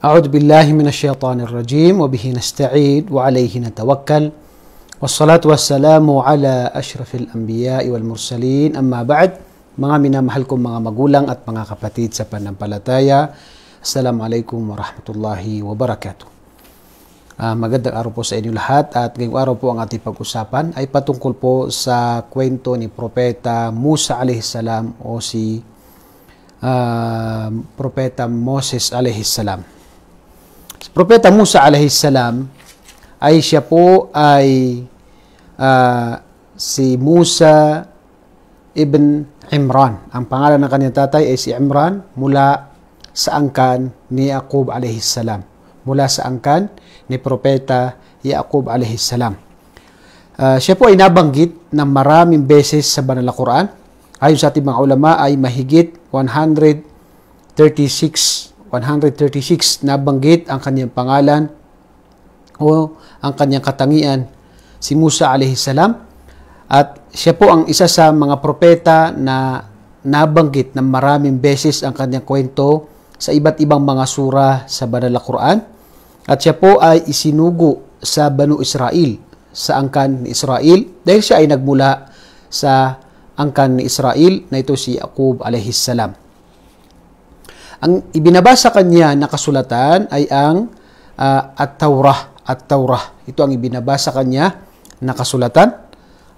أعوذ بالله من الشيطان الرجيم وبه نستعين وعليه نتوكل والصلاة والسلام على أشرف الأنبياء والمرسلين أما بعد mga minamahal kong mga magulang at mga kapatid sa panampalataya Assalamualaikum warahmatullahi wabarakatuh uh, Magandang araw po sa inyo lahat at ngayong araw po ang ating pag-usapan ay patungkol po sa kwento ni Propeta Musa alaihissalam o si uh, Propeta Moses alaihissalam Si Propeta Musa alayhissalam ay siya po ay uh, si Musa ibn Imran. Ang pangalan ng kanyang tatay ay si Imran mula sa angkan ni Yaqub salam. Mula sa angkan ni Propeta Yaqub alayhissalam. Uh, ah, siya po ay nabanggit ng maraming beses sa Banal na Quran. Ayon sa ating mga ulama ay mahigit 136 136 nabanggit ang kanyang pangalan o ang kanyang katangian si Musa salam at siya po ang isa sa mga propeta na nabanggit ng maraming beses ang kanyang kwento sa iba't ibang mga sura sa Banal na Quran at siya po ay isinugo sa Banu Israel sa angkan ni Israel dahil siya ay nagmula sa angkan ni Israel na ito si Yaqub alayhis salam. Ang ibinabasa kanya na kasulatan ay ang uh, ah, at tawrah at tawrah Ito ang ibinabasa kanya na kasulatan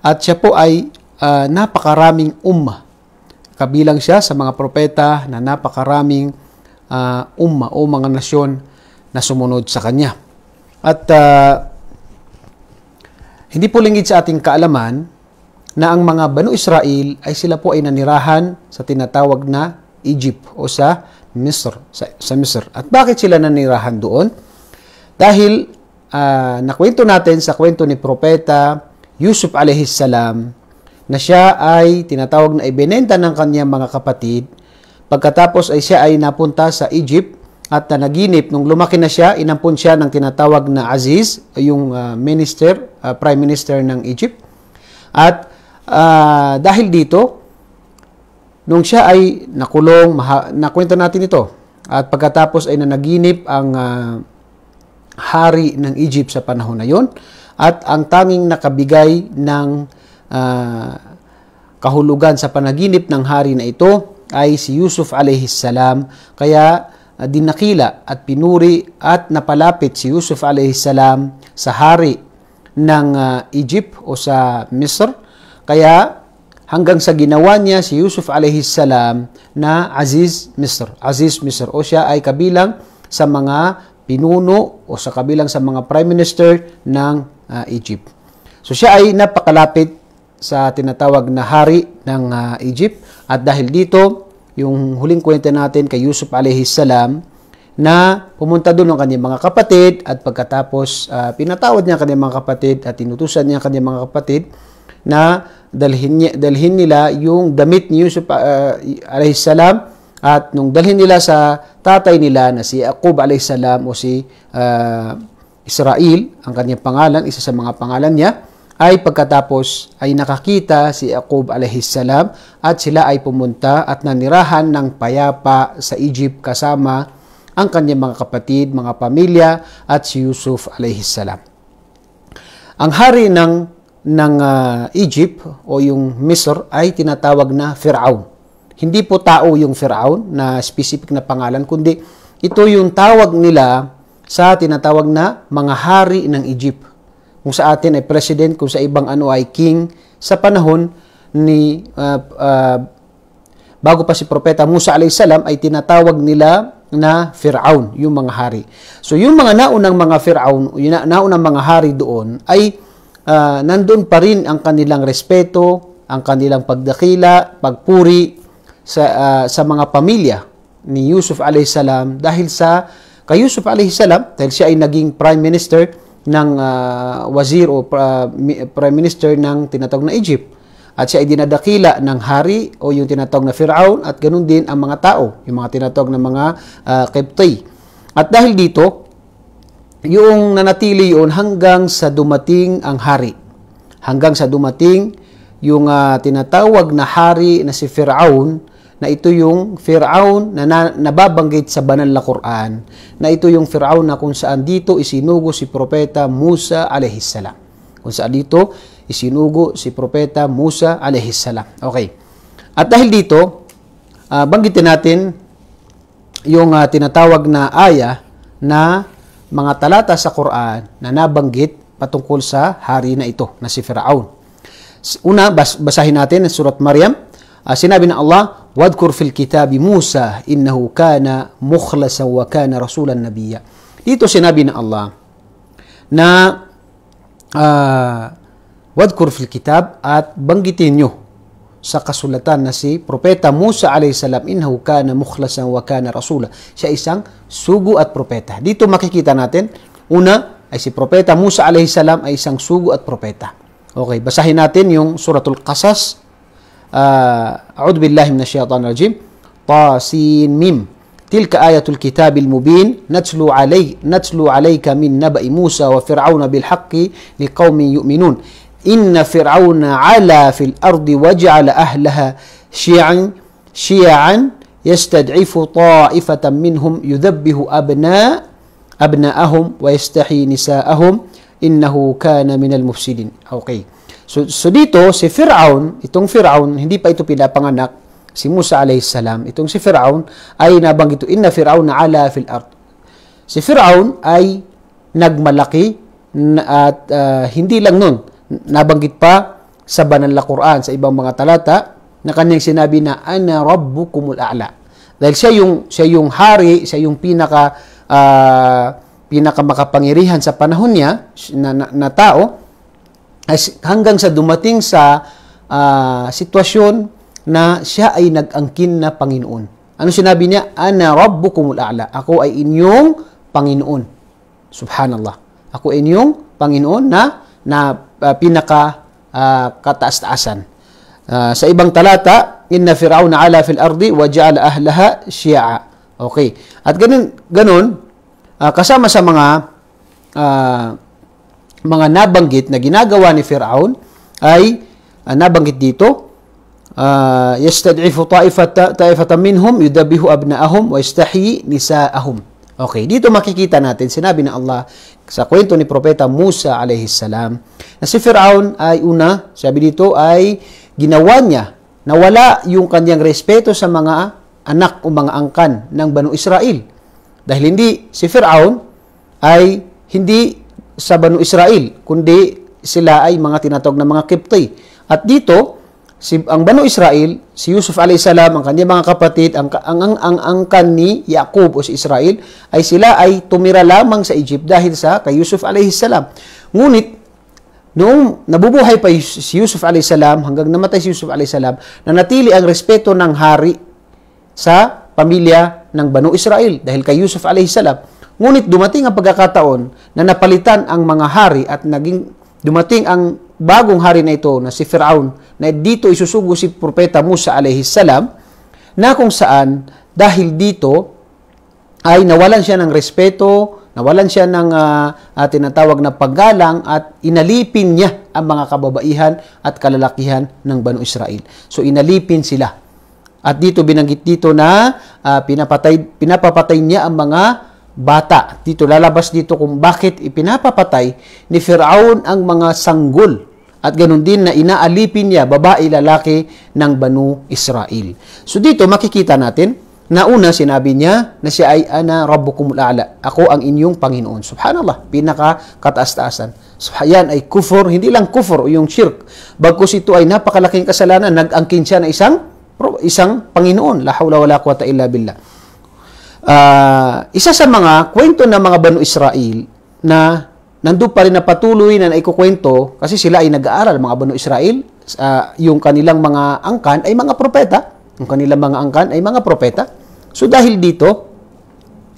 at siya po ay uh, napakaraming umma. Kabilang siya sa mga propeta na napakaraming uh, umma o mga nasyon na sumunod sa kanya. At uh, hindi po lingid sa ating kaalaman na ang mga Banu Israel ay sila po ay nanirahan sa tinatawag na Egypt o sa Misr, sa, sa Misr. At bakit sila nanirahan doon? Dahil uh, nakwento natin sa kwento ni Propeta Yusuf alihis salam na siya ay tinatawag na ibinenta ng kanyang mga kapatid. Pagkatapos ay siya ay napunta sa Egypt at nanaginip. Nung lumaki na siya, inampun siya ng tinatawag na Aziz, yung uh, minister, uh, prime minister ng Egypt. At uh, dahil dito, Nung siya ay nakulong, nakwento natin ito. At pagkatapos ay nanaginip ang uh, hari ng Egypt sa panahon na yon at ang tanging nakabigay ng uh, kahulugan sa panaginip ng hari na ito ay si Yusuf alayhis salam kaya uh, dinakila at pinuri at napalapit si Yusuf alayhis salam sa hari ng uh, Egypt o sa Misr kaya hanggang sa ginawa niya si Yusuf alayhi salam na Aziz Misr. Aziz Misr o siya ay kabilang sa mga pinuno o sa kabilang sa mga prime minister ng uh, Egypt. So siya ay napakalapit sa tinatawag na hari ng uh, Egypt at dahil dito yung huling kwento natin kay Yusuf alayhi salam na pumunta doon ng kanyang mga kapatid at pagkatapos uh, pinatawad niya kanyang mga kapatid at tinutusan niya kanyang mga kapatid na dalhin, dalhin nila yung damit ni Yusuf uh, salam at nung dalhin nila sa tatay nila na si Aqub salam o si uh, Israel, ang kanyang pangalan, isa sa mga pangalan niya, ay pagkatapos ay nakakita si Jacob salam at sila ay pumunta at nanirahan ng payapa sa Egypt kasama ang kanyang mga kapatid, mga pamilya at si Yusuf salam. Ang hari ng ng uh, Egypt o yung Misr ay tinatawag na Firaun. Hindi po tao yung Firaun na specific na pangalan, kundi ito yung tawag nila sa tinatawag na mga hari ng Egypt. Kung sa atin ay president, kung sa ibang ano ay king, sa panahon ni uh, uh, bago pa si Propeta Musa alayhisalam ay tinatawag nila na Firaun, yung mga hari. So yung mga naunang mga Firaun, yung naunang mga hari doon ay uh, nandun pa rin ang kanilang respeto, ang kanilang pagdakila, pagpuri sa, uh, sa mga pamilya ni Yusuf alayhisalam dahil sa kay Yusuf alayhisalam dahil siya ay naging prime minister ng uh, wazir o uh, prime minister ng tinatawag na Egypt at siya ay dinadakila ng hari o yung tinatawag na Firaun at ganun din ang mga tao, yung mga tinatawag na mga uh, Qibti. At dahil dito, yung nanatili yun hanggang sa dumating ang hari. Hanggang sa dumating yung uh, tinatawag na hari na si Firaun na ito yung Firaun na, na nababanggit sa banal na Quran na ito yung Firaun na kung saan dito isinugo si propeta Musa alaihissalam. Kung saan dito isinugo si propeta Musa alaihissalam. Okay. At dahil dito, uh, banggitin natin yung uh, tinatawag na aya na mga talata sa Quran na nabanggit patungkol sa hari na ito na si Firaun. Una, bas basahin natin ang surat Maryam. Uh, sinabi ng Allah, "Wadkur fil kitabi Musa innahu kana mukhlasan wa kana rasulan nabiyya." Dito sinabi ng Allah na uh, "Wadkur fil kitab" at banggitin niyo sa kasulatan na si Propeta Musa salam innahu kana mukhlasan wa kana rasula. Siya isang sugo at propeta. Dito makikita natin, una ay si Propeta Musa salam ay isang sugo at propeta. Okay, basahin natin yung suratul Qasas. Ah, a'ud billahi minash shaitanir rajim. sin mim. Tilka ayatul kitabil mubin natlu alay natlu alayka min naba'i Musa wa fir'auna bil haqqi liqaumin yu'minun. إن فرعون علا في الأرض وجعل أهلها شيعا شيعا يستضعف طائفة منهم يذبه أبناء أبناءهم ويستحي نساءهم إنه كان من المفسدين okay so, so dito si Firaun itong Firaun hindi pa ito pinapanganak si Musa alayhis salam itong si Firaun ay nabanggit inna Firaun ala fil ard si Firaun ay nagmalaki at uh, hindi lang nun nabanggit pa sa banal na Quran sa ibang mga talata na kanyang sinabi na ana rabbukumul a'la. Dahil siya yung siya yung hari, siya yung pinaka uh, pinaka makapangyarihan sa panahon niya na, na, na tao hanggang sa dumating sa uh, sitwasyon na siya ay nag-angkin na Panginoon. Ano sinabi niya? Ana rabbukumul a'la. Ako ay inyong Panginoon. Subhanallah. Ako ay inyong Panginoon na na uh, pinaka uh, kataas-taasan. Uh, sa ibang talata, inna Firaun ala fil ardi wa ja'al ahlaha shi'a. Okay. At ganun ganun uh, kasama sa mga uh, mga nabanggit na ginagawa ni Fir'aun ay uh, nabanggit dito uh, yastad'ifu ta'ifatan minhum yudabihu abna'ahum wa yastahyi nisa'ahum. Okay, dito makikita natin, sinabi ng Allah sa kwento ni Propeta Musa alayhi salam na si Firaun ay una, sabi dito ay ginawa niya na wala yung kanyang respeto sa mga anak o mga angkan ng Banu Israel. Dahil hindi si Firaun ay hindi sa Banu Israel, kundi sila ay mga tinatog na mga Kipti. At dito, si ang Banu Israel, si Yusuf alayhisalam, ang kanyang mga kapatid, ang ang ang ang, ang ni Jacob o si Israel ay sila ay tumira lamang sa Egypt dahil sa kay Yusuf alayhisalam. Ngunit noong nabubuhay pa si Yusuf alayhisalam hanggang namatay si Yusuf alayhisalam, nanatili ang respeto ng hari sa pamilya ng Banu Israel dahil kay Yusuf alayhisalam. Ngunit dumating ang pagkakataon na napalitan ang mga hari at naging dumating ang bagong hari na ito na si Firaun na dito isusugo si Propeta Musa alayhi salam na kung saan dahil dito ay nawalan siya ng respeto, nawalan siya ng uh, uh, tinatawag na paggalang at inalipin niya ang mga kababaihan at kalalakihan ng Banu Israel. So inalipin sila. At dito binanggit dito na uh, pinapatay pinapapatay niya ang mga bata. Dito lalabas dito kung bakit ipinapapatay ni Firaun ang mga sanggol at ganun din na inaalipin niya babae lalaki ng Banu Israel. So dito makikita natin na una sinabi niya na siya ay ana rabbukumul a'la. Ako ang inyong Panginoon. Subhanallah, pinaka kataas-taasan. So, yan ay kufur, hindi lang kufur yung shirk. Bagkus ito ay napakalaking kasalanan, nag-angkin siya na isang isang Panginoon. La hawla wala quwata illa billah. Uh, isa sa mga kwento ng mga Banu Israel na nandun pa rin na patuloy na naikukwento kasi sila ay nag-aaral, mga Banu Israel, uh, yung kanilang mga angkan ay mga propeta. Yung kanilang mga angkan ay mga propeta. So dahil dito,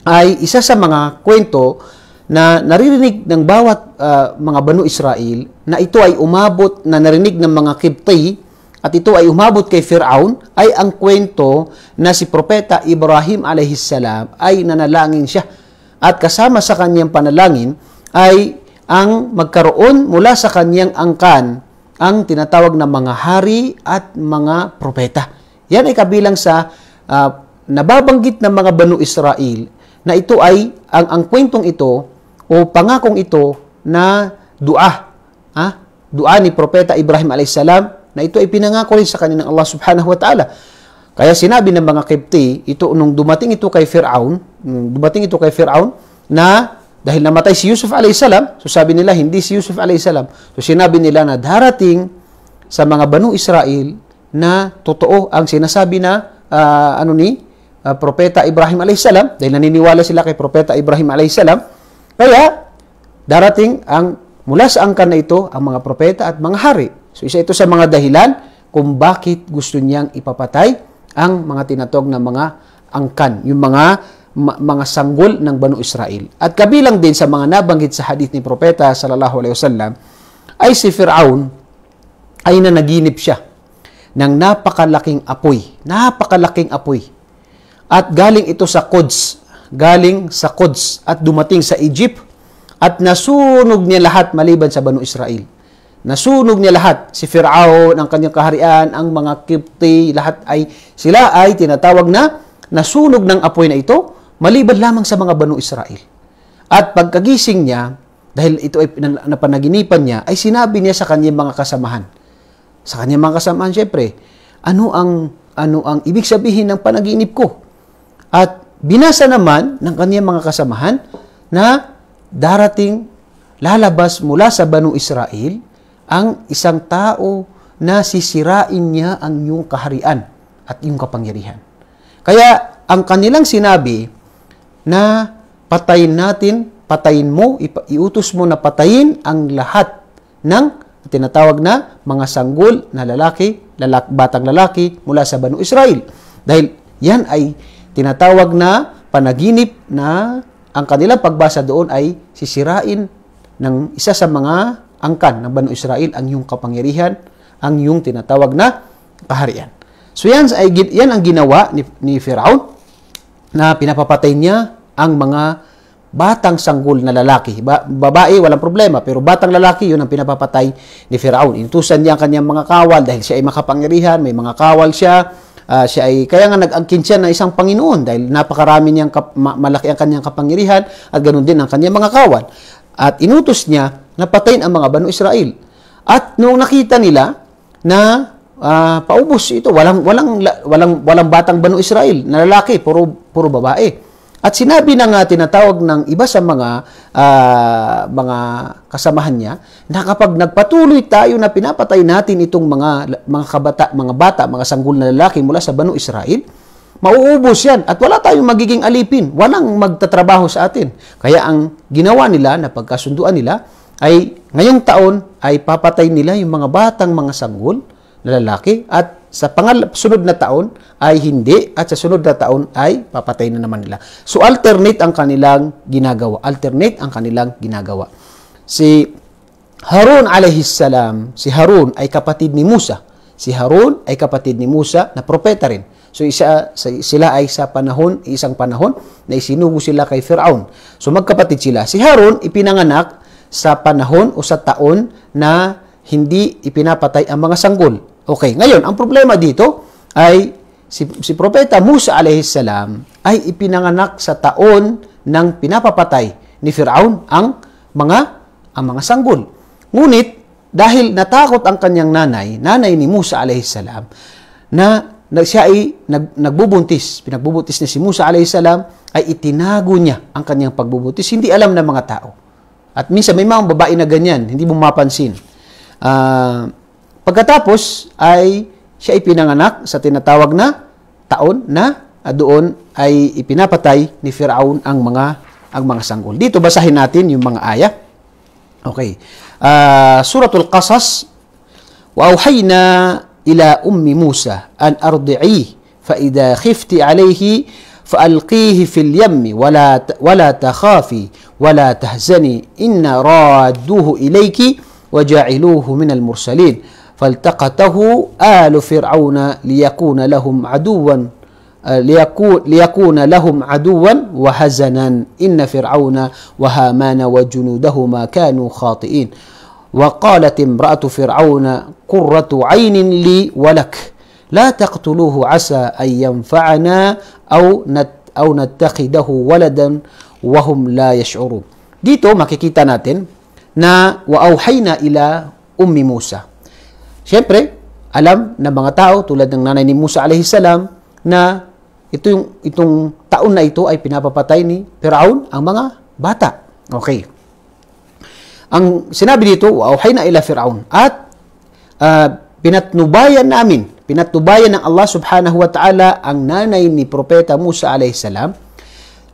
ay isa sa mga kwento na naririnig ng bawat uh, mga Banu Israel na ito ay umabot na narinig ng mga Kipti at ito ay umabot kay Firaun ay ang kwento na si Propeta Ibrahim alayhissalam ay nanalangin siya. At kasama sa kanyang panalangin ay ang magkaroon mula sa kaniyang angkan ang tinatawag na mga hari at mga propeta. Yan ay kabilang sa uh, nababanggit ng mga Banu Israel na ito ay ang ang kwentong ito o pangakong ito na dua, ha? Ah, dua ni propeta Ibrahim alayhisalam na ito ay pinangako rin sa kanya ng Allah subhanahu wa ta'ala. Kaya sinabi ng mga Kipti, ito nung dumating ito kay Firaun, dumating ito kay Firaun na dahil namatay si Yusuf a.s., so sabi nila, hindi si Yusuf a.s. So sinabi nila na darating sa mga Banu Israel na totoo ang sinasabi na uh, ano ni uh, Propeta Ibrahim a.s. Dahil naniniwala sila kay Propeta Ibrahim a.s. Kaya darating ang mula sa angkan na ito ang mga propeta at mga hari. So isa ito sa mga dahilan kung bakit gusto niyang ipapatay ang mga tinatog na mga angkan, yung mga mga sanggol ng Banu Israel. At kabilang din sa mga nabanggit sa hadith ni Propeta sallallahu alaihi wasallam ay si Firaun ay nanaginip siya ng napakalaking apoy, napakalaking apoy. At galing ito sa Quds, galing sa Quds at dumating sa Egypt at nasunog niya lahat maliban sa Banu Israel. Nasunog niya lahat, si Firaun, ang kanyang kaharian, ang mga Kipti, lahat ay sila ay tinatawag na nasunog ng apoy na ito maliban lamang sa mga Banu Israel. At pagkagising niya, dahil ito ay napanaginipan niya, ay sinabi niya sa kanyang mga kasamahan. Sa kanyang mga kasamahan, syempre, ano ang, ano ang ibig sabihin ng panaginip ko? At binasa naman ng kanyang mga kasamahan na darating lalabas mula sa Banu Israel ang isang tao na sisirain niya ang iyong kaharian at iyong kapangyarihan. Kaya ang kanilang sinabi na patayin natin, patayin mo, iutos mo na patayin ang lahat ng tinatawag na mga sanggol na lalaki, lalak, batang lalaki mula sa Banu Israel. Dahil yan ay tinatawag na panaginip na ang kanilang pagbasa doon ay sisirain ng isa sa mga angkan ng Banu Israel ang iyong kapangyarihan, ang iyong tinatawag na kaharian. So yan, ay, yan ang ginawa ni, ni Firaun na pinapapatay niya ang mga batang sanggol na lalaki. Ba babae, walang problema, pero batang lalaki, yun ang pinapapatay ni Firaun. Inutusan niya ang kanyang mga kawal dahil siya ay makapangyarihan, may mga kawal siya, uh, siya ay, kaya nga nag-angkin siya na isang Panginoon dahil napakarami niyang, kap- ma- malaki ang kanyang kapangyarihan at ganoon din ang kanyang mga kawal. At inutos niya na patayin ang mga Banu Israel. At nung nakita nila na uh, paubos ito. Walang walang walang walang batang Banu Israel na lalaki, puro puro babae. At sinabi na nga tinatawag ng iba sa mga uh, mga kasamahan niya na kapag nagpatuloy tayo na pinapatay natin itong mga mga kabata, mga bata, mga sanggol na lalaki mula sa Banu Israel, mauubos yan at wala tayong magiging alipin. Walang magtatrabaho sa atin. Kaya ang ginawa nila na pagkasunduan nila ay ngayong taon ay papatay nila yung mga batang mga sanggol na lalaki at sa pangal sunod na taon ay hindi at sa sunod na taon ay papatay na naman nila. So alternate ang kanilang ginagawa. Alternate ang kanilang ginagawa. Si Harun alayhisalam, si Harun ay kapatid ni Musa. Si Harun ay kapatid ni Musa na propeta rin. So isa, sila ay sa panahon, isang panahon na isinugo sila kay Firaun. So magkapatid sila. Si Harun ipinanganak sa panahon o sa taon na hindi ipinapatay ang mga sanggol Okay, ngayon, ang problema dito ay si, si Propeta Musa salam ay ipinanganak sa taon ng pinapapatay ni Firaun ang mga ang mga sanggol. Ngunit dahil natakot ang kanyang nanay, nanay ni Musa salam na siya ay nag, nagbubuntis, pinagbubuntis ni si Musa salam ay itinago niya ang kanyang pagbubuntis, hindi alam ng mga tao. At minsan may mga babae na ganyan, hindi mo mapansin. Uh, Pagkatapos ay siya ay pinanganak sa tinatawag na taon na ah, doon ay ipinapatay ni Firaun ang mga ang mga sanggol. Dito basahin natin yung mga aya. Okay. Uh, Suratul Qasas Wa وأوحينا إلى أم موسى أن أرضعيه فإذا خفت عليه فألقيه في اليم ولا ولا تخافي ولا تحزني إن رادوه إليك وجعلوه من المرسلين فالتقطه آل فرعون ليكون لهم عدوا آه، ليكون, ليكون لهم عدوا وحزنا إن فرعون وهامان وجنودهما كانوا خاطئين وقالت امرأة فرعون قرة عين لي ولك لا تقتلوه عسى أن ينفعنا أو أو نتخذه ولدا وهم لا يشعرون dito ما كيكيتا ناتن نا وأوحينا إلى أم موسى Siyempre, alam ng mga tao tulad ng nanay ni Musa salam na ito yung itong taon na ito ay pinapapatay ni Firaun ang mga bata. Okay. Ang sinabi dito, wauhay na ila Firaun at uh, pinatnubayan namin, pinatnubayan ng Allah subhanahu wa ta'ala ang nanay ni Propeta Musa alayhi salam.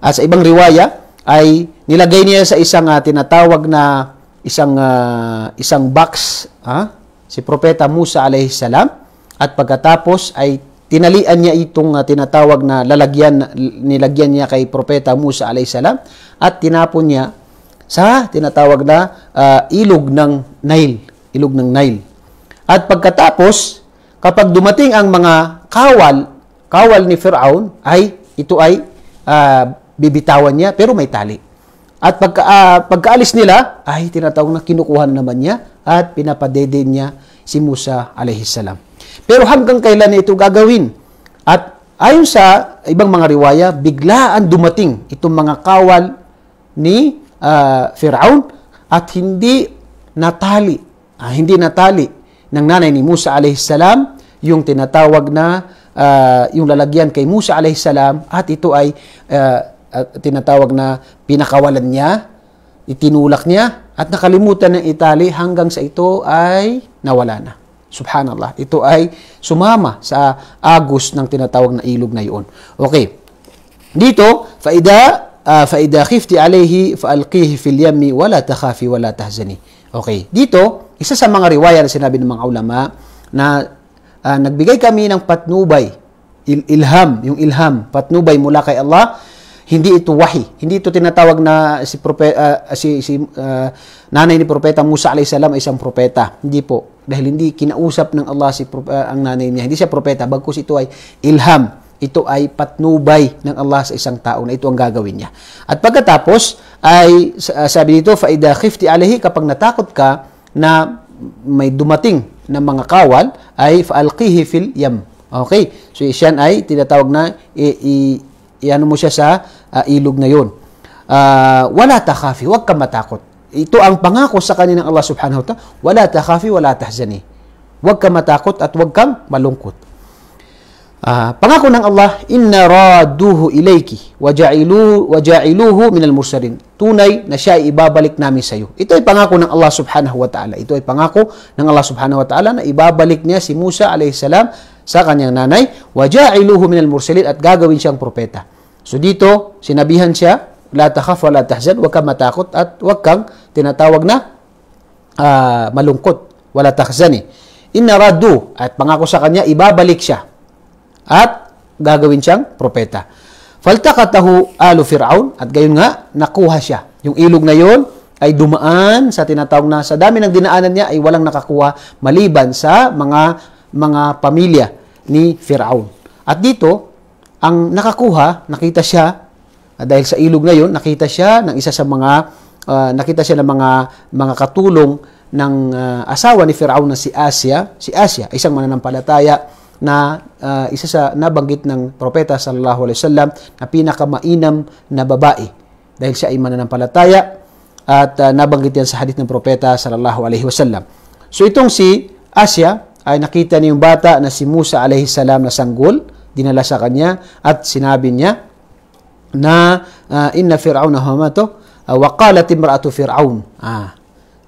At sa ibang riwaya ay nilagay niya sa isang uh, tinatawag na isang uh, isang box, ha? Huh? si Propeta Musa alayhisalam at pagkatapos ay tinalian niya itong uh, tinatawag na lalagyan nilagyan niya kay Propeta Musa alayhisalam at tinapon niya sa tinatawag na uh, ilog ng Nile, ilog ng Nile. At pagkatapos, kapag dumating ang mga kawal, kawal ni Firaun ay ito ay uh, bibitawan niya pero may tali. At pagka, uh, pagkaalis nila ay tinatawag na kinukuha naman niya at pinapadede niya si Musa alayhisalam. Pero hanggang kailan ito gagawin? At ayon sa ibang mga riwaya, biglaan dumating itong mga kawal ni uh, Firaun at hindi natali, ah, hindi natali ng nanay ni Musa alayhisalam yung tinatawag na uh, yung lalagyan kay Musa alayhisalam at ito ay uh, tinatawag na pinakawalan niya, itinulak niya at nakalimutan ng itali hanggang sa ito ay nawala na. Subhanallah. Ito ay sumama sa agos ng tinatawag na ilog na iyon. Okay. Dito, faida uh, ah, faida khifti alayhi faalqihi fil yammi wala takhafi wala tahzani. Okay. Dito, isa sa mga riwaya na sinabi ng mga ulama na uh, nagbigay kami ng patnubay, il- ilham, yung ilham, patnubay mula kay Allah hindi ito wahi. Hindi ito tinatawag na si, propeta uh, si, si uh, nanay ni Propeta Musa alayhis salam ay isang propeta. Hindi po. Dahil hindi kinausap ng Allah si, uh, ang nanay niya. Hindi siya propeta. Bagkus ito ay ilham. Ito ay patnubay ng Allah sa isang tao na ito ang gagawin niya. At pagkatapos ay uh, sabi dito, faida khifti alayhi kapag natakot ka na may dumating na mga kawal ay faalqihi fil yam. Okay? So siyan ay tinatawag na i, i, iano mo siya sa uh, ilog na yon. Uh, ah, wala takhafi, huwag kang matakot. Ito ang pangako sa kanya ng Allah subhanahu wa ta'ala. Wala takhafi, wala tahzani. Huwag kang matakot at huwag kang malungkot. Uh, pangako ng Allah, inna raduhu ilayki wa ja'iluhu wa ja'iluhu min al-mursalin. Tunay na siya ibabalik namin sa iyo. Ito ay pangako ng Allah subhanahu wa ta'ala. Ito ay pangako ng Allah subhanahu wa ta'ala na ibabalik niya si Musa alayhi salam sa kanyang nanay, وَجَعِلُهُ مِنَ الْمُرْسَلِينَ at gagawin siyang propeta. So dito, sinabihan siya, la takhaf wa la tahzan, huwag kang matakot at huwag kang tinatawag na uh, malungkot, wala tahzan eh. Inna radu at pangako sa kanya, ibabalik siya at gagawin siyang propeta. Faltakatahu alu Fir'aun at gayon nga, nakuha siya. Yung ilog na yon ay dumaan sa tinatawag na sa dami ng dinaanan niya ay walang nakakuha maliban sa mga mga pamilya ni Firaun. At dito, ang nakakuha, nakita siya, ah, dahil sa ilog na yon, nakita siya ng isa sa mga, uh, nakita siya ng mga, mga katulong ng uh, asawa ni Firaun na si Asia, si Asia, isang mananampalataya, na uh, isa sa nabanggit ng propeta sallallahu alaihi wasallam na pinakamainam na babae dahil siya ay mananampalataya at uh, nabanggit yan sa hadith ng propeta sallallahu alaihi wasallam. So itong si Asia, ay nakita niya yung bata na si Musa salam na sanggol, dinala sa kanya at sinabi niya na uh, inna fir'auna hamato uh, ah, wa qalat imra'atu fir'aun. Ah,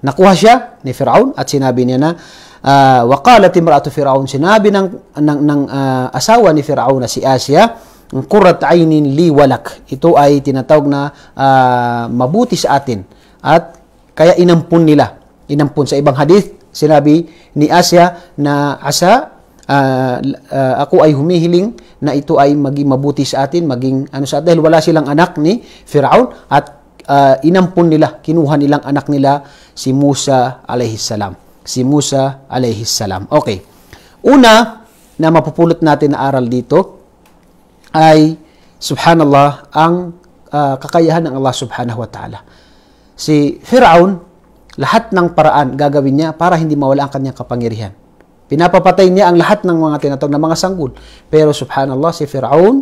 nakuha siya ni Fir'aun at sinabi niya na uh, wa qalat imra'atu fir'aun sinabi ng ng, ng uh, asawa ni Fir'aun na si Asia Kurat ainin li walak. Ito ay tinatawag na uh, mabuti sa atin. At kaya inampun nila. Inampun sa ibang hadith, Sinabi ni Asia na Asa, uh, uh, ako ay humihiling na ito ay maging mabuti sa atin, maging ano sa dahil wala silang anak ni Firaun at uh, inampun nila, kinuha nilang anak nila si Musa alayhis salam. Si Musa alayhis salam. Okay. Una na mapupulot natin na aral dito ay subhanallah ang uh, kakayahan ng Allah subhanahu wa ta'ala. Si Firaun lahat ng paraan gagawin niya para hindi mawala ang kanyang kapangyarihan. Pinapapatay niya ang lahat ng mga tinatawag na mga sanggol. Pero subhanallah, si Firaun,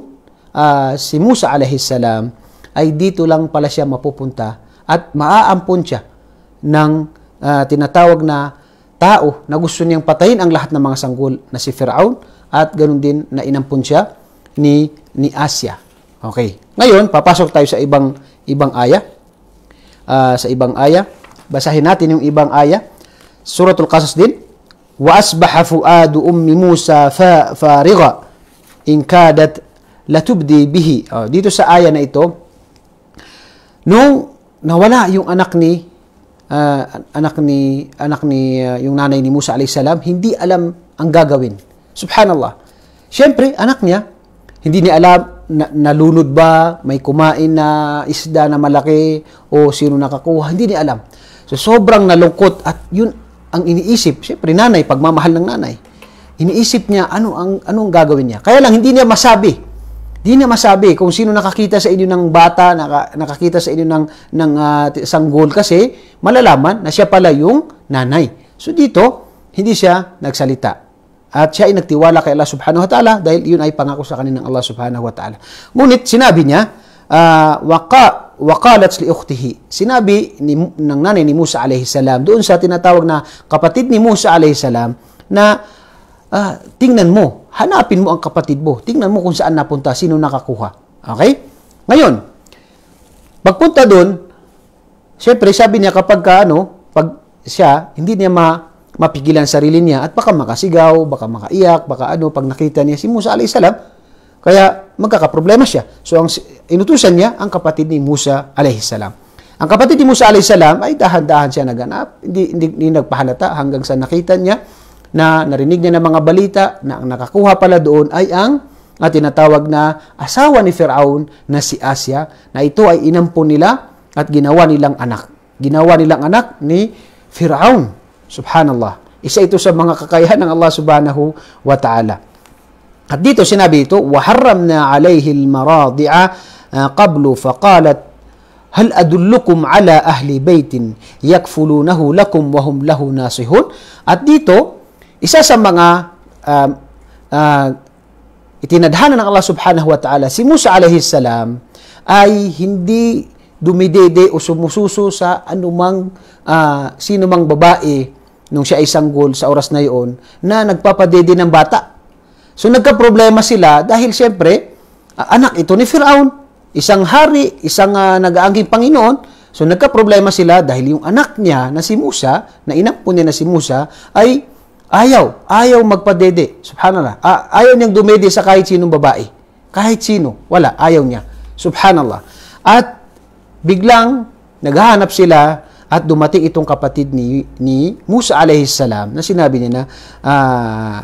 uh, si Musa salam ay dito lang pala siya mapupunta at maaampon siya ng uh, tinatawag na tao na gusto niyang patayin ang lahat ng mga sanggol na si Firaun at ganun din na inampon siya ni ni Asia. Okay. Ngayon, papasok tayo sa ibang ibang aya. Uh, sa ibang aya. Basahin natin yung ibang aya. Suratul Qasas din. Wa asbaha fuadu ummi Musa fa fariga in kadat latubdi bihi. Oh, dito sa aya na ito, nung nawala yung anak ni uh, anak ni anak ni uh, yung nanay ni Musa alayhis salam, hindi alam ang gagawin. Subhanallah. Siyempre, anak niya, hindi niya alam na, nalunod ba, may kumain na isda na malaki, o sino nakakuha, hindi niya alam. So sobrang nalungkot at yun ang iniisip, siyempre nanay, pagmamahal ng nanay. Iniisip niya ano ang anong gagawin niya. Kaya lang hindi niya masabi. Hindi niya masabi kung sino nakakita sa inyo ng bata, naka, nakakita sa inyo ng ng uh, sanggol kasi malalaman na siya pala yung nanay. So dito, hindi siya nagsalita. At siya ay nagtiwala kay Allah subhanahu wa ta'ala dahil yun ay pangako sa kanin ng Allah subhanahu wa ta'ala. Ngunit sinabi niya, uh, ah, waka waqalat li ukhtihi. Sinabi ni, ng nanay ni Musa alayhi salam doon sa tinatawag na kapatid ni Musa alayhi salam na ah, tingnan mo, hanapin mo ang kapatid mo. Tingnan mo kung saan napunta, sino nakakuha. Okay? Ngayon, pagpunta doon, syempre sabi niya kapag ka, ano, pag siya, hindi niya ma mapigilan sarili niya at baka makasigaw, baka makaiyak, baka ano, pag nakita niya si Musa alayhi salam, kaya magkakaproblema siya. So ang inutusan niya ang kapatid ni Musa alayhi salam. Ang kapatid ni Musa alayhi salam ay dahan-dahan siya naganap, hindi, hindi, hindi nagpahalata hanggang sa nakita niya na narinig niya ng mga balita na ang nakakuha pala doon ay ang na ah, tinatawag na asawa ni Firaun na si Asia na ito ay inampon nila at ginawa nilang anak. Ginawa nilang anak ni Firaun. Subhanallah. Isa ito sa mga kakayahan ng Allah subhanahu wa ta'ala. At dito sinabi ito, وَحَرَّمْنَا عَلَيْهِ الْمَرَاضِعَ قَبْلُ فَقَالَتْ هَلْ أَدُلُّكُمْ عَلَى أَهْلِ بَيْتٍ يَكْفُلُونَهُ لَكُمْ وَهُمْ لَهُ نَاسِهُونَ At dito, isa sa mga uh, uh, itinadhana ng Allah subhanahu wa ta'ala, si Musa alayhi salam ay hindi dumidede o sumususo sa anumang uh, ah, sinumang babae nung siya ay sanggol sa oras na iyon na nagpapadede ng bata So nagka-problema sila dahil siyempre, anak ito ni Firaun, isang hari, isang uh, ah, nag-aangking Panginoon. So nagka-problema sila dahil yung anak niya na si Musa, na inapo niya na si Musa, ay ayaw, ayaw magpadede. Subhanallah. Ah, ayaw niyang dumede sa kahit sinong babae. Kahit sino, wala, ayaw niya. Subhanallah. At biglang naghahanap sila at dumating itong kapatid ni, ni Musa alayhi salam na sinabi niya na uh,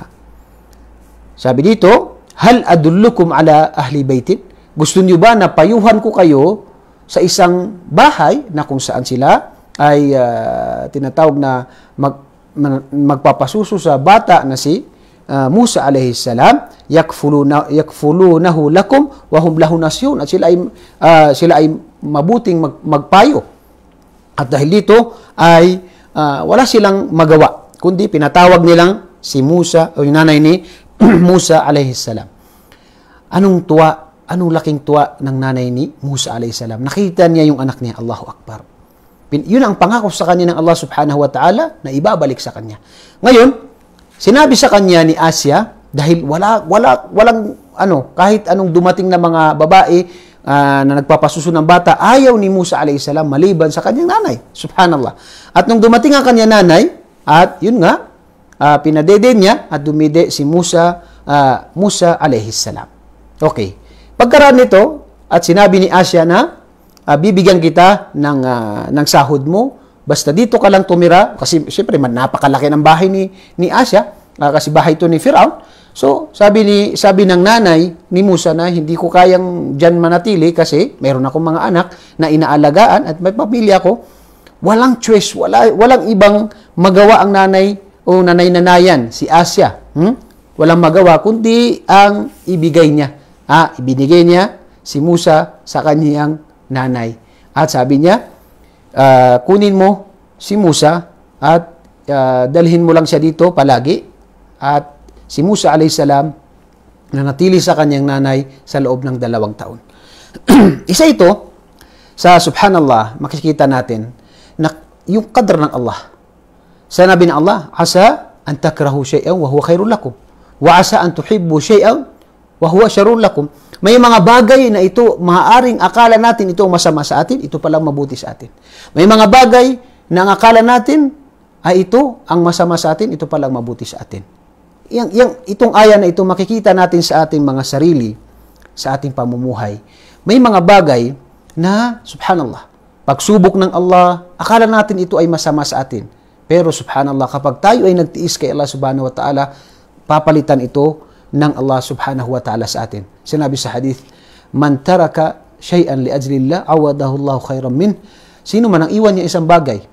sabi dito, Hal adullukum ala ahli baitin? Gusto niyo ba na payuhan ko kayo sa isang bahay na kung saan sila ay uh, tinatawag na mag, magpapasuso sa bata na si uh, Musa alayhi salam yakfuluna yakfulunahu lakum wa hum lahu nasyun at sila ay uh, sila ay mabuting mag, magpayo at dahil dito ay uh, wala silang magawa kundi pinatawag nilang si Musa o yung nanay ni Musa alayhi salam. Anong tuwa, anong laking tuwa ng nanay ni Musa alayhi salam. Nakita niya yung anak niya, Allahu Akbar. Yun ang pangako sa kanya ng Allah subhanahu wa ta'ala na ibabalik sa kanya. Ngayon, sinabi sa kanya ni Asia dahil wala, wala, walang ano, kahit anong dumating na mga babae uh, na nagpapasuso ng bata, ayaw ni Musa alayhi salam maliban sa kanyang nanay. Subhanallah. At nung dumating ang kanyang nanay, at yun nga, uh, pinadede niya at dumide si Musa, uh, Musa alayhis salam. Okay. Pagkaraan nito, at sinabi ni Asya na, uh, bibigyan kita ng, uh, ng sahod mo, basta dito ka lang tumira, kasi siyempre napakalaki ng bahay ni, ni Asya, uh, kasi bahay ito ni Firaun. So, sabi ni sabi ng nanay ni Musa na hindi ko kayang diyan manatili kasi meron akong mga anak na inaalagaan at may pamilya ko. Walang choice, wala walang ibang magawa ang nanay o nanay-nanayan, si Asia. hmm? walang magawa kundi ang ibigay niya. Ah, ibinigay niya si Musa sa kaniyang nanay. At sabi niya, uh, kunin mo si Musa at uh, dalhin mo lang siya dito palagi. At si Musa alayhisalam na natili sa kanyang nanay sa loob ng dalawang taon. Isa ito sa subhanallah makikita natin na yung kadr ng Allah sa nabi Allah, Asa an takrahu shay'an wa huwa khairun lakum. Wa asa an tuhibbu shay'an wa huwa sharrun lakum. May mga bagay na ito, maaaring akala natin ito masama sa atin, ito pala mabuti sa atin. May mga bagay na ang akala natin ay ito ang masama sa atin, ito pala mabuti sa atin. Yang, yang, itong aya na ito makikita natin sa ating mga sarili, sa ating pamumuhay. May mga bagay na, subhanallah, pagsubok ng Allah, akala natin ito ay masama sa atin. Pero subhanallah, kapag tayo ay nagtiis kay Allah subhanahu wa ta'ala, papalitan ito ng Allah subhanahu wa ta'ala sa atin. Sinabi sa hadith, Man taraka shay'an li ajlillah, awadahu Allah khairan min. Sino man ang iwan niya isang bagay,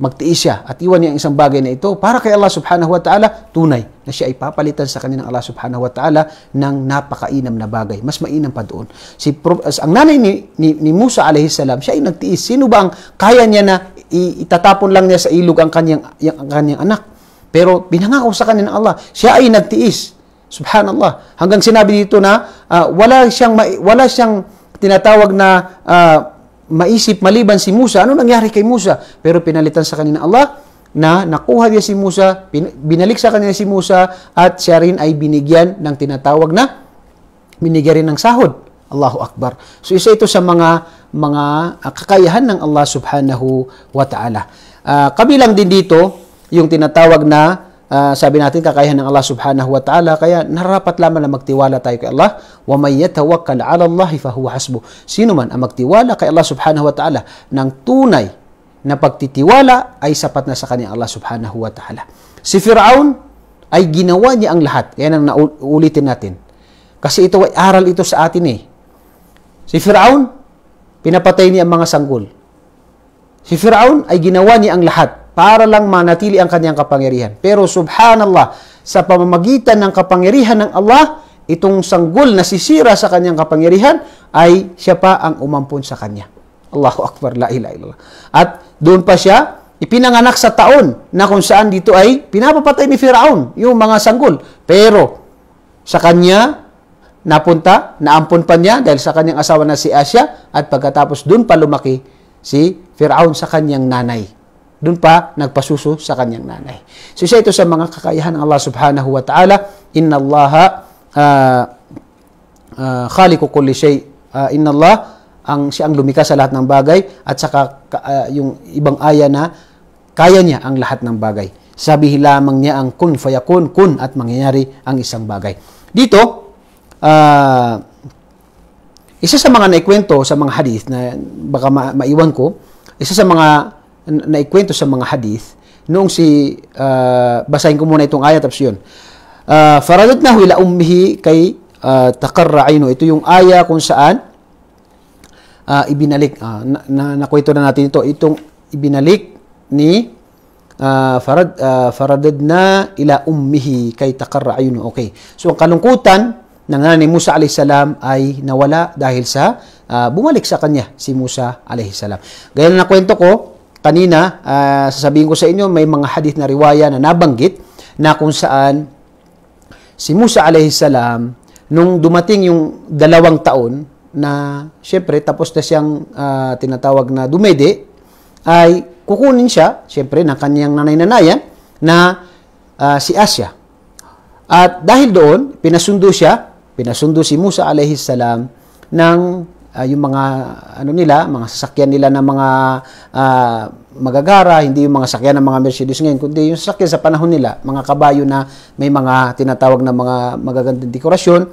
magtiis siya at iwan niya ang isang bagay na ito para kay Allah subhanahu wa ta'ala, tunay na siya ay papalitan sa kanya ng Allah subhanahu wa ta'ala ng napakainam na bagay. Mas mainam pa doon. Si, ang nanay ni, ni, ni Musa alayhi salam, siya ay nagtiis. Sino ba ang kaya niya na itatapon lang niya sa ilog ang kanyang, ang kanyang anak. Pero pinangako sa kanya ng Allah, siya ay nagtiis. Subhanallah. Hanggang sinabi dito na uh, wala siyang wala siyang tinatawag na uh, maisip maliban si Musa. Ano nangyari kay Musa? Pero pinalitan sa kanya ng Allah na nakuha niya si Musa, binalik sa kanya si Musa at siya rin ay binigyan ng tinatawag na binigyan rin ng sahod. Allahu Akbar. So isa ito sa mga mga ah, kakayahan ng Allah subhanahu wa ta'ala. Uh, kabilang din dito yung tinatawag na uh, sabi natin kakayahan ng Allah subhanahu wa ta'ala kaya narapat lamang na magtiwala tayo kay Allah wa may yatawakkal ala Allah fa huwa hasbu sino man ang magtiwala kay Allah subhanahu wa ta'ala ng tunay na pagtitiwala ay sapat na sa kanya Allah subhanahu wa ta'ala si Firaun ay ginawa niya ang lahat yan ang naulitin natin kasi ito ay aral ito sa atin eh si Firaun pinapatay niya ang mga sanggol. Si Firaun ay ginawa niya ang lahat para lang manatili ang kanyang kapangyarihan. Pero subhanallah, sa pamamagitan ng kapangyarihan ng Allah, itong sanggol na sisira sa kanyang kapangyarihan ay siya pa ang umampon sa kanya. Allahu Akbar, la ilaha illallah. At doon pa siya ipinanganak sa taon na kung saan dito ay pinapapatay ni Firaun yung mga sanggol. Pero sa kanya napunta, naampon pa niya dahil sa kanyang asawa na si Asya at pagkatapos doon pa lumaki si Firaun sa kanyang nanay. Doon pa nagpasuso sa kanyang nanay. So isa ito sa mga kakayahan ng Allah subhanahu wa ta'ala. Inna Allah uh, ah, uh, ah, khaliku kulli shay. Uh, inna Allah ang siya ang lumika sa lahat ng bagay at saka uh, yung ibang aya na kaya niya ang lahat ng bagay. Sabi lamang niya ang kun fayakun kun at mangyayari ang isang bagay. Dito, uh, isa sa mga naikwento sa mga hadith na baka ma- maiwan ko, isa sa mga naikwento sa mga hadith noong si uh, basahin ko muna itong ayat tapos yun. Uh, ah, faradadnahu ila ummihi kay uh, takarra Ito yung aya kung saan uh, ibinalik uh, na, na nakwento na natin ito itong ibinalik ni uh, farad uh, faradadna ila ummihi kay takarra Okay. So ang kalungkutan ng nanay ni Musa alayhisalam ay nawala dahil sa uh, bumalik sa kanya si Musa alayhisalam. Gaya na kwento ko, kanina uh, sasabihin ko sa inyo may mga hadith na riwaya na nabanggit na kung saan si Musa alayhisalam nung dumating yung dalawang taon na syempre tapos na siyang uh, tinatawag na dumede ay kukunin siya syempre ng kanyang nanay-nanayan na uh, si Asya. At dahil doon, pinasundo siya pinasundo si Musa alayhi salam ng uh, yung mga ano nila, mga sasakyan nila ng mga uh, magagara, hindi yung mga sakyan ng mga Mercedes ngayon, kundi yung sasakyan sa panahon nila, mga kabayo na may mga tinatawag na mga magagandang dekorasyon,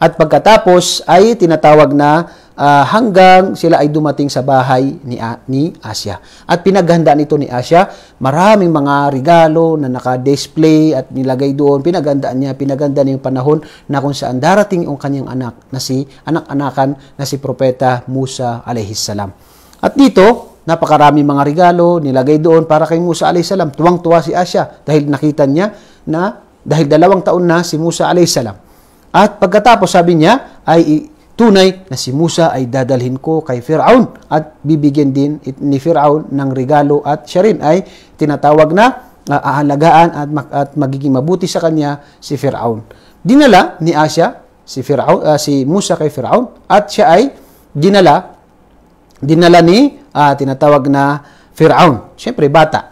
at pagkatapos ay tinatawag na uh, hanggang sila ay dumating sa bahay ni, ni Asia. At pinaghanda nito ni Asia, maraming mga regalo na naka-display at nilagay doon. Pinaghandaan niya, pinaganda niya yung panahon na kung saan darating yung kanyang anak na si anak-anakan na si Propeta Musa alayhis At dito, napakarami mga regalo nilagay doon para kay Musa alayhis Tuwang-tuwa si Asia dahil nakita niya na dahil dalawang taon na si Musa alayhis at pagkatapos sabi niya ay tunay na si Musa ay dadalhin ko kay Firaun at bibigyan din ni Firaun ng regalo at siya rin ay tinatawag na uh, aalagaan at, mag, at magiging mabuti sa kanya si Firaun. Dinala ni Asia si Firaun uh, si Musa kay Firaun at siya ay dinala dinala ni uh, tinatawag na Firaun. Siyempre bata.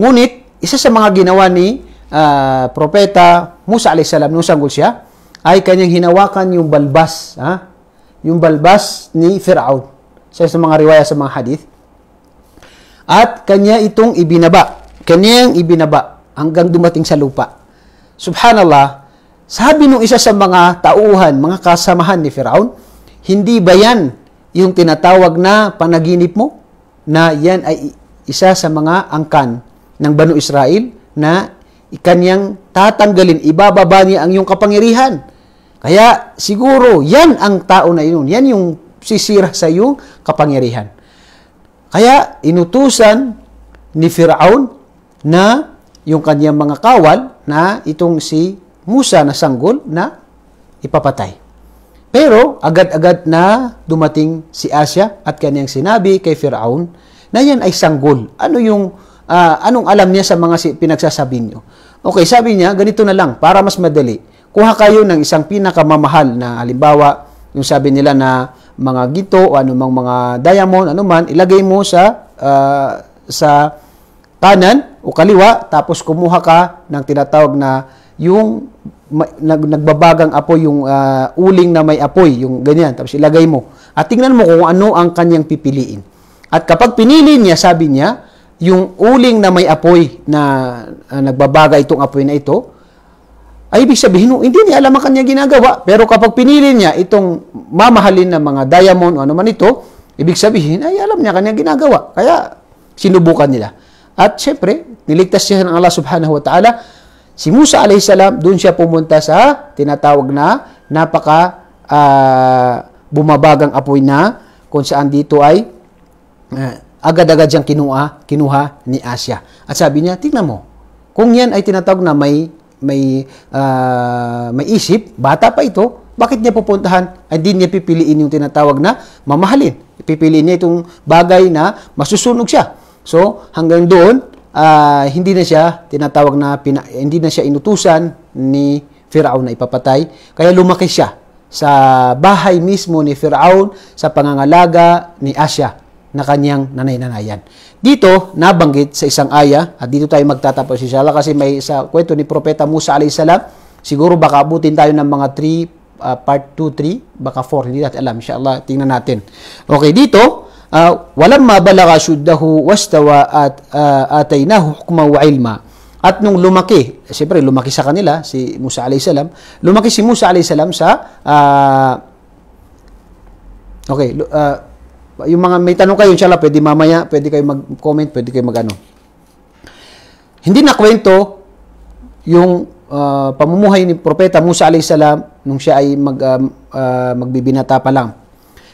Ngunit isa sa mga ginawa ni uh, propeta Musa salam nung sanggol siya ay kanyang hinawakan yung balbas, ha? Yung balbas ni Firaun sa so, sa mga riwaya sa mga hadith. At kanya itong ibinaba. Kanyang ibinaba hanggang dumating sa lupa. Subhanallah, sabi nung isa sa mga tauhan, mga kasamahan ni Firaun, hindi ba yan yung tinatawag na panaginip mo? Na yan ay isa sa mga angkan ng Banu Israel na ikanyang tatanggalin, ibababa niya ang iyong kapangyarihan. Kaya siguro yan ang tao na yun. Yan yung sisira sa iyong kapangyarihan. Kaya inutusan ni Firaun na yung kanyang mga kawal na itong si Musa na sanggol na ipapatay. Pero agad-agad na dumating si Asia at kanyang sinabi kay Firaun na yan ay sanggol. Ano yung uh, anong alam niya sa mga pinagsasabi niyo? Okay, sabi niya ganito na lang para mas madali kuha kayo ng isang pinakamamahal na halimbawa, yung sabi nila na mga gito o anumang mga diamond, anuman, ilagay mo sa uh, sa kanan o kaliwa tapos kumuha ka ng tinatawag na yung nag, nagbabagang apoy yung uh, uling na may apoy, yung ganyan, tapos ilagay mo. At tingnan mo kung ano ang kanyang pipiliin. At kapag pinili niya, sabi niya, yung uling na may apoy na uh, ah, nagbabaga itong apoy na ito, ay ibig sabihin, no, hindi niya alam ang kanyang ginagawa. Pero kapag pinili niya itong mamahalin na mga diamond o ano man ito, ibig sabihin, ay alam niya kanyang ginagawa. Kaya sinubukan nila. At syempre, niligtas siya ng Allah subhanahu wa ta'ala. Si Musa a.s. doon siya pumunta sa tinatawag na napaka uh, bumabagang apoy na kung saan dito ay uh, agad-agad siyang kinuha, kinuha ni Asya. At sabi niya, tingnan mo, kung yan ay tinatawag na may may uh, may isip, bata pa ito, bakit niya pupuntahan? Hindi niya pipiliin yung tinatawag na mamahalin. Pipiliin niya itong bagay na masusunog siya. So, hanggang doon, uh, hindi na siya tinatawag na pina, hindi na siya inutusan ni Firaun na ipapatay. Kaya lumaki siya sa bahay mismo ni Firaun sa pangangalaga ni Asya na kanyang nanay-nanayan. Dito, nabanggit sa isang aya, at dito tayo magtatapos si Shala kasi may isa kwento ni Propeta Musa alayhi salam, siguro baka abutin tayo ng mga 3, uh, ah, part 2, 3, baka 4, hindi natin alam. Inshallah, tingnan natin. Okay, dito, uh, ah, walamma balaga syuddahu wastawa at uh, ataynahu hukma wa ilma. At nung lumaki, siyempre lumaki sa kanila, si Musa alayhi salam, lumaki si Musa alayhi salam sa, uh, okay, uh, yung mga may tanong kayo, inshallah, pwede mamaya, pwede kayo mag-comment, pwede kayo mag-ano. Hindi kwento yung uh, pamumuhay ni Propeta Musa alayhi salam nung siya ay mag, uh, uh, magbibinata pa lang.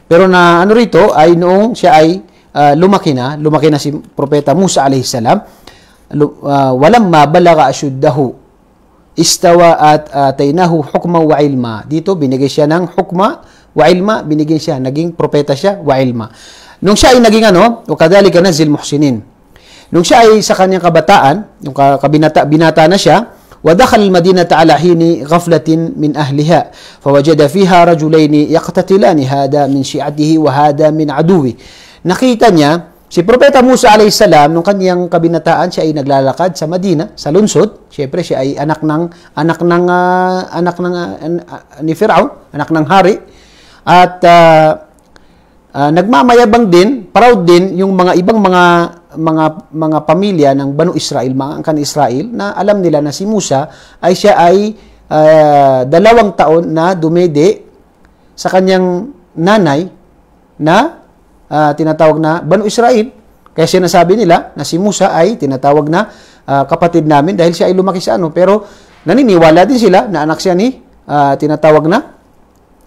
Pero na ano rito ay noong siya ay uh, lumaki na, lumaki na si Propeta Musa alayhi salam, uh, walang mabalaga asyuddahu istawa at ataynahu ah, hukma wa ilma. Dito, binigay siya ng hukma wa ilma, binigyan siya, naging propeta siya wa ilma. Nung siya ay naging ano, o kadalika na zil muhsinin. Nung siya ay sa kanyang kabataan, yung kabinata, binata na siya, ودخل المدينة على حين غفلة من أهلها فوجد فيها رجلين يقتتلان هذا من شيعته وهذا من عدوه nakita niya Si Propeta Musa a.s. nung kaniyang kabinataan, siya ay naglalakad sa Madina, sa lungsod. Syempre siya ay anak ng anak ng uh, anak ng uh, ni Firaun, anak ng hari. At uh, uh, nagmamayabang din, proud din yung mga ibang mga mga mga pamilya ng Banu Israel, mga angkan Israel na alam nila na si Musa ay siya ay uh, dalawang taon na dumede sa kanyang nanay na uh, tinatawag na Banu Israel. Kaya sinasabi nila na si Musa ay tinatawag na uh, kapatid namin dahil siya ay lumaki sa ano. Pero naniniwala din sila na anak siya ni uh, tinatawag na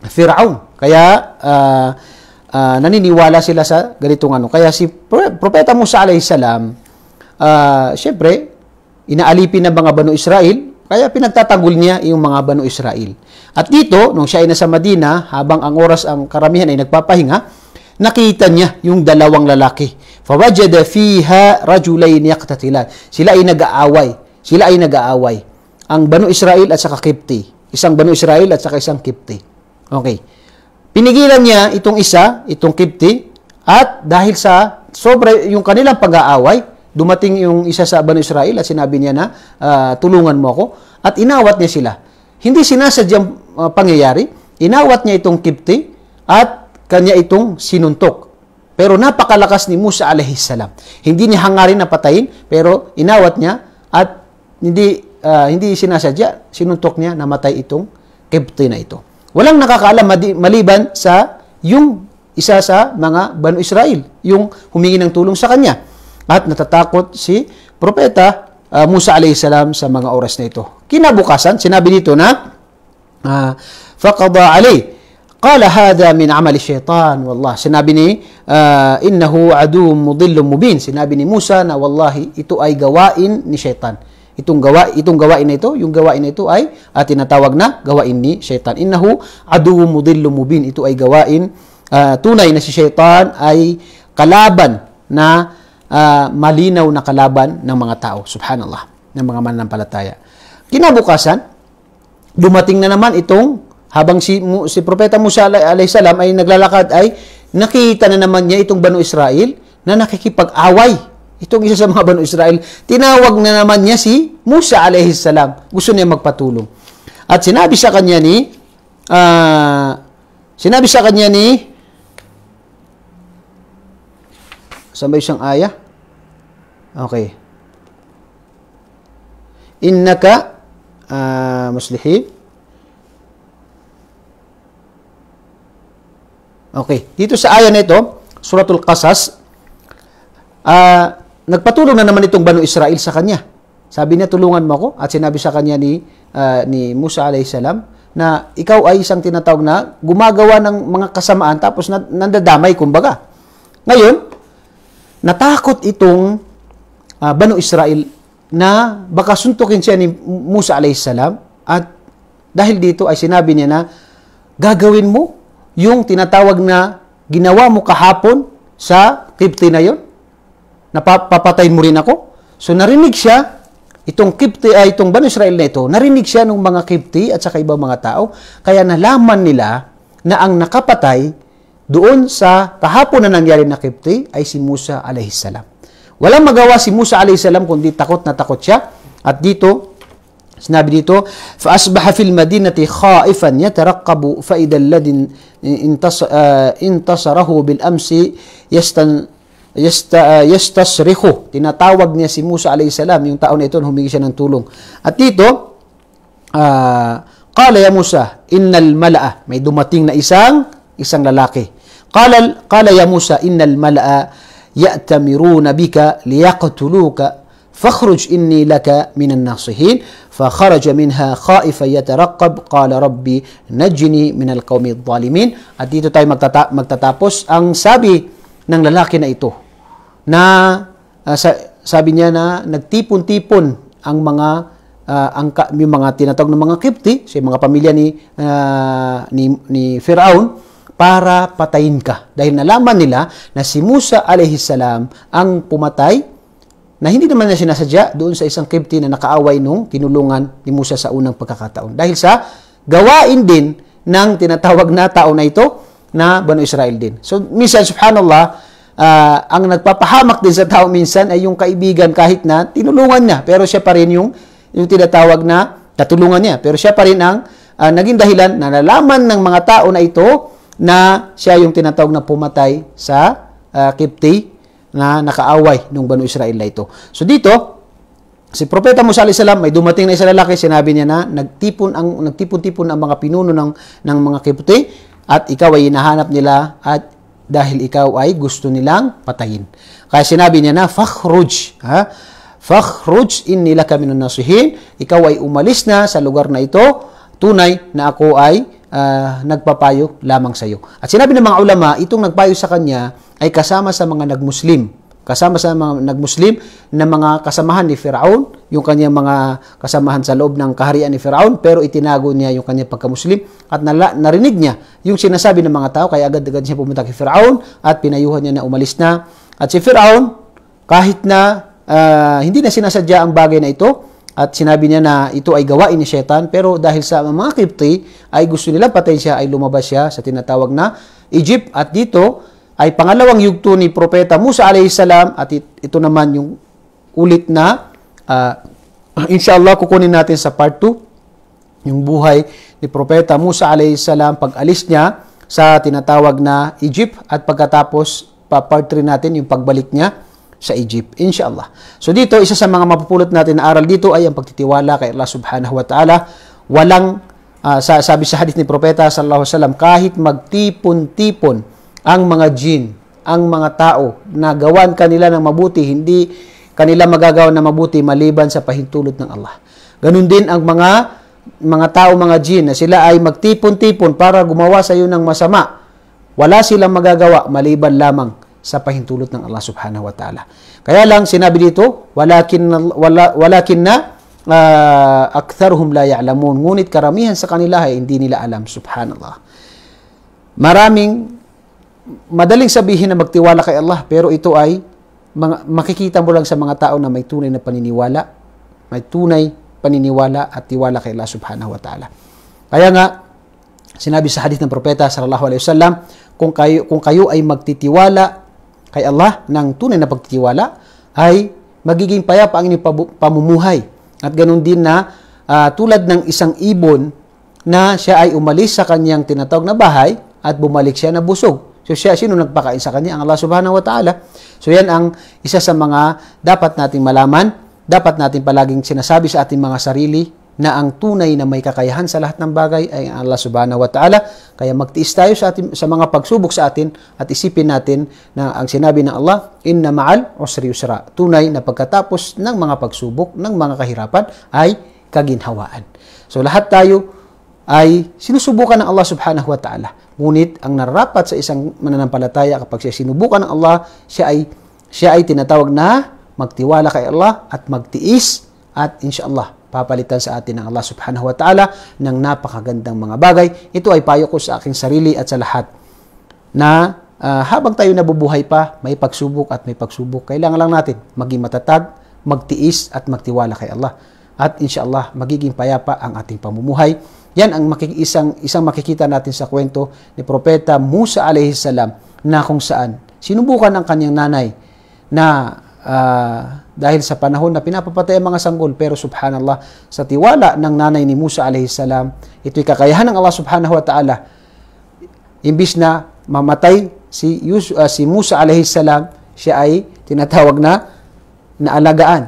Firaun. Kaya uh, uh, naniniwala sila sa ganitong ano. Kaya si Propeta Musa alayhi salam, uh, syempre, inaalipin ng mga Banu Israel, kaya pinagtatanggol niya yung mga Banu Israel. At dito, nung siya ay nasa Madina, habang ang oras ang karamihan ay nagpapahinga, nakita niya yung dalawang lalaki. Fawajada fiha rajulain yaqtatilan. Sila ay nag-aaway. Sila ay nag-aaway. Ang Banu Israel at saka Kipti. Isang Banu Israel at saka isang Kipti. Okay. Pinigilan niya itong isa, itong Kipti, at dahil sa sobra yung kanilang pag-aaway, dumating yung isa sa Banu Israel at sinabi niya na uh, tulungan mo ako at inawat niya sila. Hindi sinasadyang uh, pangyayari, inawat niya itong Kipti at kanya itong sinuntok. Pero napakalakas ni Musa alayhis salam. Hindi niya hangarin na patayin, pero inawat niya at hindi uh, hindi sinasadya, sinuntok niya namatay itong Kipti na ito. Walang nakakaalam maliban sa yung isa sa mga Banu Israel, yung humingi ng tulong sa kanya. At natatakot si propeta uh, Musa alayhis salam sa mga oras na ito. Kinabukasan, sinabi dito na uh, faqada alayhi قال هذا من عمل الشيطان والله sinabi ni uh, innahu aduwwum mudillun mubin. Sinabi ni Musa na wallahi ito ay gawain ni syaitan. Itong gawa itong gawain na ito, yung gawain na ito ay uh, tinatawag na gawain ni Shaytan Innahu adu mudillun mubin. Ito ay gawain uh, tunay na si Shaytan ay kalaban na uh, malinaw na kalaban ng mga tao. Subhanallah, ng mga mananampalataya. Kinabukasan, dumating na naman itong habang si, si Propeta Musa salam ay naglalakad ay nakita na naman niya itong Banu Israel na nakikipag-away. Itong isa sa mga Banu Israel, tinawag na naman niya si Musa salam. Gusto niya magpatulong. At sinabi sa kanya ni uh, sinabi sa kanya ni Saan ba aya? Okay. Innaka uh, ah, muslihib Okay, dito sa ayan na ito, Suratul Qasas, uh, nagpatulong na naman itong Banu Israel sa kanya. Sabi niya, tulungan mo ako. At sinabi sa kanya ni, uh, ni Musa a.s. na ikaw ay isang tinatawag na gumagawa ng mga kasamaan tapos na, nandadamay, kumbaga. Ngayon, natakot itong uh, Banu Israel na baka suntukin siya ni Musa a.s. at dahil dito ay sinabi niya na gagawin mo yung tinatawag na ginawa mo kahapon sa kipti na yon? Napapatayin mo rin ako? So narinig siya, itong kipti, ay uh, itong Banu Israel na ito, narinig siya ng mga kipti at saka ibang mga tao, kaya nalaman nila na ang nakapatay doon sa kahapon na nangyari na kipti ay si Musa alayhisalam. Walang magawa si Musa alayhisalam kundi takot na takot siya. At dito, سنابريتو فأصبح في المدينة خائفا يترقب فإذا الذي انتصر آه، انتصره بالأمس يستن يست آه، يستصرخ تناتاوغ ني سي موسى عليه السلام يون تاون ايتون هم يجي ان تولون اتيتو آه، قال يا موسى ان الملا مي دوماتين نا اسان اسان لالاكي قال قال يا موسى ان الملا ياتمرون بك ليقتلوك فاخرج إني لك من الناصحين فخرج منها خائفا يترقب قال ربي نجني من القوم الظالمين at dito tayo magtata- magtatapos ang sabi ng lalaki na ito na uh, sa- sabi niya na nagtipon-tipon ang mga uh, ang yung mga tinatawag ng mga kipti sa mga pamilya ni uh, ni ni Firaun para patayin ka dahil nalaman nila na si Musa alayhi salam ang pumatay na hindi naman niya sinasadya doon sa isang kibti na nakaaway nung tinulungan ni Musa sa unang pagkakataon. Dahil sa gawain din ng tinatawag na tao na ito na Banu Israel din. So, minsan, subhanallah, uh, ang nagpapahamak din sa tao minsan ay yung kaibigan kahit na tinulungan niya, pero siya pa rin yung, yung tinatawag na tatulungan niya. Pero siya pa rin ang uh, naging dahilan na nalaman ng mga tao na ito na siya yung tinatawag na pumatay sa uh, ah, Kipti na nakaaway nung Banu Israel na ito. So dito, si Propeta Musa alayhi salam may dumating na isang lalaki, sinabi niya na nagtipon ang nagtipon-tipon ang mga pinuno ng ng mga Kipti at ikaw ay hinahanap nila at dahil ikaw ay gusto nilang patayin. Kaya sinabi niya na fakhruj, ha? Fakhruj inni laka minun nasihin, ikaw ay umalis na sa lugar na ito, tunay na ako ay uh, nagpapayo lamang sa iyo. At sinabi ng mga ulama, itong nagpayo sa kanya ay kasama sa mga nagmuslim. Kasama sa mga nagmuslim na mga kasamahan ni Firaun, yung kanyang mga kasamahan sa loob ng kaharian ni Firaun, pero itinago niya yung kanyang pagkamuslim at nala, narinig niya yung sinasabi ng mga tao, kaya agad-agad siya pumunta kay Firaun at pinayuhan niya na umalis na. At si Firaun, kahit na uh, hindi na sinasadya ang bagay na ito, at sinabi niya na ito ay gawain ni Shaitan, pero dahil sa mga Kipti ay gusto nila patay siya, ay lumabas siya sa tinatawag na Egypt. At dito, ay pangalawang yugto ni Propeta Musa alayhisalam at ito naman yung ulit na uh, inshallah kukunin natin sa part 2 yung buhay ni Propeta Musa alayhisalam pag-alis niya sa tinatawag na Egypt at pagkatapos pa part 3 natin yung pagbalik niya sa Egypt, inshallah. So dito, isa sa mga mapupulot natin na aral dito ay ang pagtitiwala kay Allah subhanahu wa ta'ala. Walang, uh, sabi sa hadith ni Propeta sallallahu alaihi wasallam, kahit magtipon-tipon ang mga jin, ang mga tao na gawan kanila ng mabuti, hindi kanila magagawa ng mabuti maliban sa pahintulot ng Allah. Ganun din ang mga mga tao, mga jin, na sila ay magtipon-tipon para gumawa sa iyo ng masama. Wala silang magagawa maliban lamang sa pahintulot ng Allah subhanahu wa ta'ala. Kaya lang sinabi dito, walakin, wala, walakin na uh, aktharuhum la ya'lamun. Ngunit karamihan sa kanila ay hindi nila alam, subhanallah. Maraming madaling sabihin na magtiwala kay Allah, pero ito ay mga, makikita mo lang sa mga tao na may tunay na paniniwala, may tunay paniniwala at tiwala kay Allah subhanahu wa ta'ala. Kaya nga, sinabi sa hadith ng propeta sallallahu alaihi wasallam, kung kayo, kung kayo ay magtitiwala kay Allah ng tunay na pagtitiwala, ay magiging payapa ang inyong pamumuhay. At ganun din na uh, tulad ng isang ibon na siya ay umalis sa kanyang tinatawag na bahay at bumalik siya na busog So siya, sino nagpakain sa kanya? Ang Allah subhanahu wa ta'ala. So yan ang isa sa mga dapat nating malaman, dapat nating palaging sinasabi sa ating mga sarili na ang tunay na may kakayahan sa lahat ng bagay ay ang Allah subhanahu wa ta'ala. Kaya magtiis tayo sa, ating, sa mga pagsubok sa atin at isipin natin na ang sinabi ng Allah, Inna ma'al usri yusra. Tunay na pagkatapos ng mga pagsubok, ng mga kahirapan ay kaginhawaan. So lahat tayo ay sinusubukan ng Allah subhanahu wa ta'ala. Ngunit ang nararapat sa isang mananampalataya kapag siya sinubukan ng Allah, siya ay, siya ay tinatawag na magtiwala kay Allah at magtiis at insyaAllah papalitan sa atin ng Allah subhanahu wa ta'ala ng napakagandang mga bagay. Ito ay payo ko sa aking sarili at sa lahat na uh, habang tayo nabubuhay pa, may pagsubok at may pagsubok. Kailangan lang natin maging matatag, magtiis at magtiwala kay Allah. At insya magiging payapa ang ating pamumuhay. Yan ang makik- isang, isang makikita natin sa kwento ni Propeta Musa alayhi salam na kung saan sinubukan ng kanyang nanay na uh, dahil sa panahon na pinapapatay ang mga sanggol pero subhanallah sa tiwala ng nanay ni Musa alayhi salam ito'y kakayahan ng Allah subhanahu wa ta'ala imbis na mamatay si, Yus- uh, si Musa alayhi salam siya ay tinatawag na naalagaan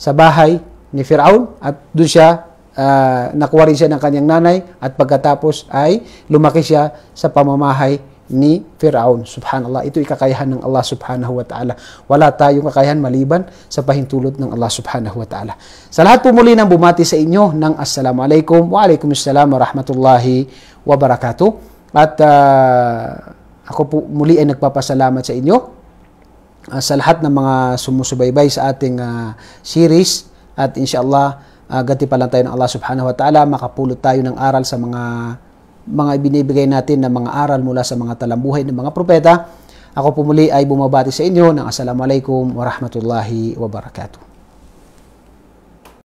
sa bahay ni Firaun at doon siya uh, nakuha rin siya ng kanyang nanay at pagkatapos ay lumaki siya sa pamamahay ni Firaun. Subhanallah. Ito ikakayahan ng Allah subhanahu wa ta'ala. Wala tayong kakayahan maliban sa pahintulot ng Allah subhanahu wa ta'ala. Sa lahat po muli nang bumati sa inyo ng Assalamu alaikum wa alaikum assalam wa rahmatullahi wa barakatuh. At uh, ako po muli ay nagpapasalamat sa inyo uh, sa lahat ng mga sumusubaybay sa ating uh, series at insyaallah uh, lang tayo ng Allah subhanahu wa ta'ala, makapulot tayo ng aral sa mga mga ibinibigay natin na mga aral mula sa mga talambuhay ng mga propeta. Ako po muli ay bumabati sa inyo ng Assalamualaikum warahmatullahi wabarakatuh.